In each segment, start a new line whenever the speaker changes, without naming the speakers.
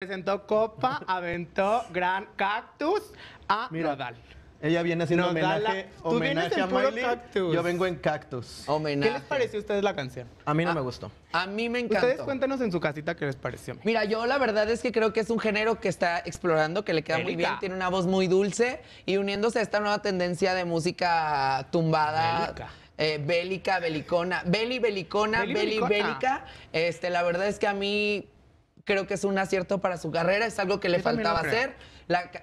Presentó copa, aventó gran cactus a Mira,
Ella viene haciendo Nodal homenaje, a puro Yo
vengo en cactus. ¿Qué les pareció a ustedes la canción? A mí no ah, me gustó.
A mí me encantó. Ustedes
cuéntenos en su casita qué les pareció.
Mira, yo la verdad es que creo que es un género que está explorando, que le queda muy bien, tiene una voz muy dulce y uniéndose a esta nueva tendencia de música tumbada. Bélica. Eh, bélica, belicona, beli belicona, Beli bélica. Este, la verdad es que a mí Creo que es un acierto para su carrera, es algo que le faltaba hacer.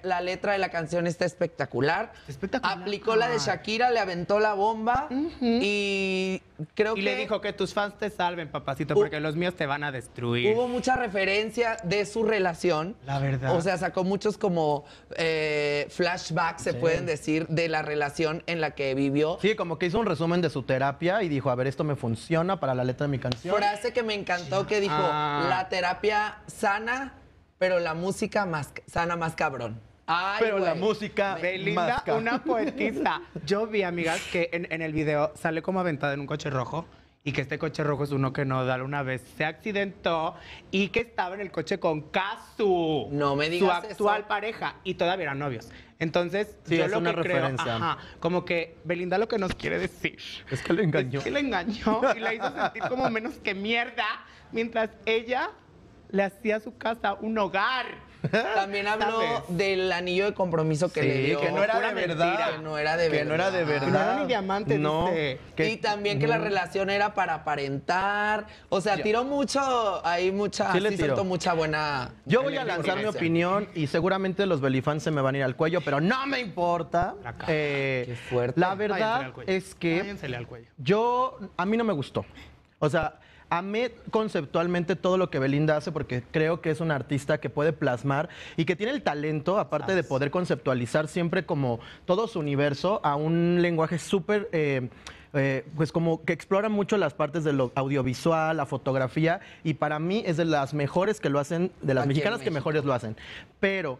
La, letra de la canción está espectacular. Espectacular. Aplicó la de Shakira, le aventó la bomba y
creo que... Y le dijo que tus fans te salven, papacito, porque los míos te van a destruir. Hubo
mucha referencia de su relación.
La verdad. O sea,
sacó muchos como eh, flashbacks, se pueden decir, de
la relación en la que vivió. Sí, como que hizo un resumen de su terapia y dijo, a ver, esto me funciona para la letra de mi canción. Frase
que me encantó que dijo, ah. la terapia sana pero la música más, sana más cabrón. Ay, pero la música Belinda, una poetisa.
Yo vi, amigas, que en, el video sale como aventada en un coche rojo y que este coche rojo es uno que no, da una vez se accidentó y que estaba en el coche con Casu, No me digas Su actual pareja y todavía eran novios. Entonces, yo lo que referencia. creo, como que Belinda lo que nos quiere decir es que le engañó. Es que le engañó y la hizo sentir como menos que mierda, mientras ella le hacía a su casa un hogar. También habló del anillo de
compromiso que le dio. Que no era de verdad. que no era de que verdad. no era de verdad. no era ni diamante, no. y también que la relación era para aparentar. O sea, tiró mucho, ahí mucha, sí, siento mucha buena. Yo voy
a lanzar mi opinión y seguramente los Belifans se me van a ir al cuello, pero no me importa. Eh, fuerte. La verdad es que al yo, a mí no me gustó. O sea, amé conceptualmente todo lo que Belinda hace porque creo que es una artista que puede plasmar y que tiene el talento, aparte de poder conceptualizar siempre como todo su universo a un lenguaje súper... Eh, eh, pues como que explora mucho las partes de lo audiovisual, la fotografía, y para mí es de las mejores que lo hacen, de las mexicanas que mejores lo hacen. Pero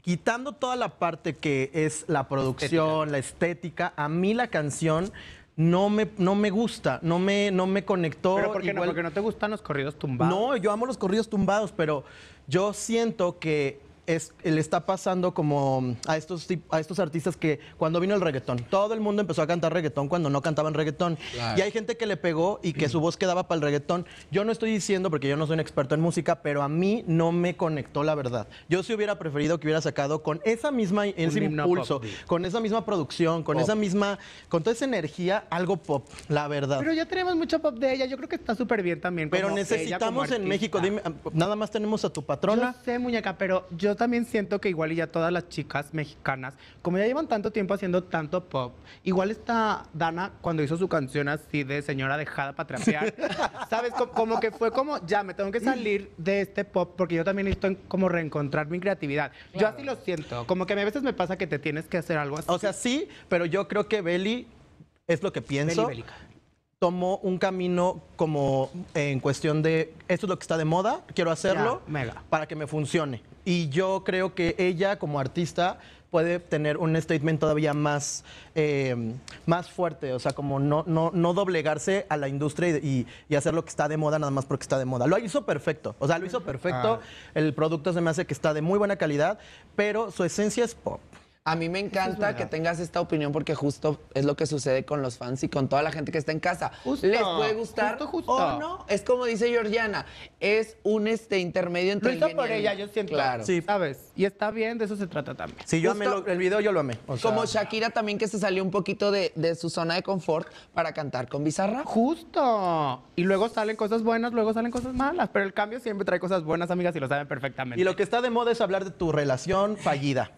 quitando toda la parte que es la producción, la estética, a mí la canción no me, no me gusta, no me, no me conectó. no? ¿Porque no
te gustan los corridos
tumbados? No, yo amo los corridos tumbados, pero yo siento que es, le está pasando como a estos, a estos artistas que cuando vino el reggaetón, todo el mundo empezó a cantar reggaetón cuando no cantaban reggaetón. Y hay gente que le pegó y que su voz quedaba para el reggaetón. Yo no estoy diciendo, porque yo no soy un experto en música, pero a mí no me conectó la verdad. Yo sí hubiera preferido que hubiera sacado con esa misma, ese impulso, con esa misma producción, con esa misma, con toda esa energía, algo pop, la verdad. Pero
ya tenemos mucho pop de ella, yo creo que está súper bien también. Pero necesitamos en México, dime, nada más tenemos a tu patrona. No sé, muñeca, pero yo también siento que igual y ya todas las chicas mexicanas, como ya llevan tanto tiempo haciendo tanto pop, igual está Dana cuando hizo su canción así de señora dejada para trampear ¿sabes? Como, que fue como, ya, me tengo que mm. salir de este pop porque yo también necesito como reencontrar mi creatividad. Yo así lo siento, como que a veces me pasa que te tienes que hacer algo así. O sea, sí, pero yo creo que Belly es lo que pienso tomó un camino
como eh, en cuestión de esto es lo que está de moda, quiero hacerlo para que me funcione. Y yo creo que ella como artista puede tener un statement todavía más, eh, más fuerte, o sea, como no, no, doblegarse a la industria y, hacer lo que está de moda nada más porque está de moda. Lo hizo perfecto, o sea, lo hizo ah. perfecto, el producto se me hace que está de muy buena calidad, pero su esencia es pop.
A mí me encanta que tengas esta opinión porque justo es lo que sucede con los fans y con toda la gente que está en casa. Les puede gustar
o no.
Es como dice Georgiana, es un este intermedio entre. Lo hizo por ella, yo
siento. Claro. ¿Sabes? Y está bien, de eso se trata también. Sí, yo amé lo, el video, yo lo amé. como Shakira
también que se salió un poquito de, de su zona de confort para cantar con Bizarra.
Justo. Y luego salen cosas buenas, luego salen cosas malas. Pero el cambio siempre trae cosas buenas, amigas, y lo saben perfectamente. Y lo que está de moda es hablar de tu relación fallida.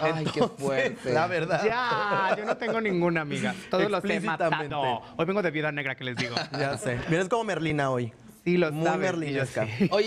Ay, qué fuerte. la verdad. Ya, yo no tengo ninguna amiga. Todos los he matado. Hoy vengo de vida negra, que les digo. Ya sé.
Mira, es como Merlina hoy. Sí, lo Muy sabes, merlinesca. Oye,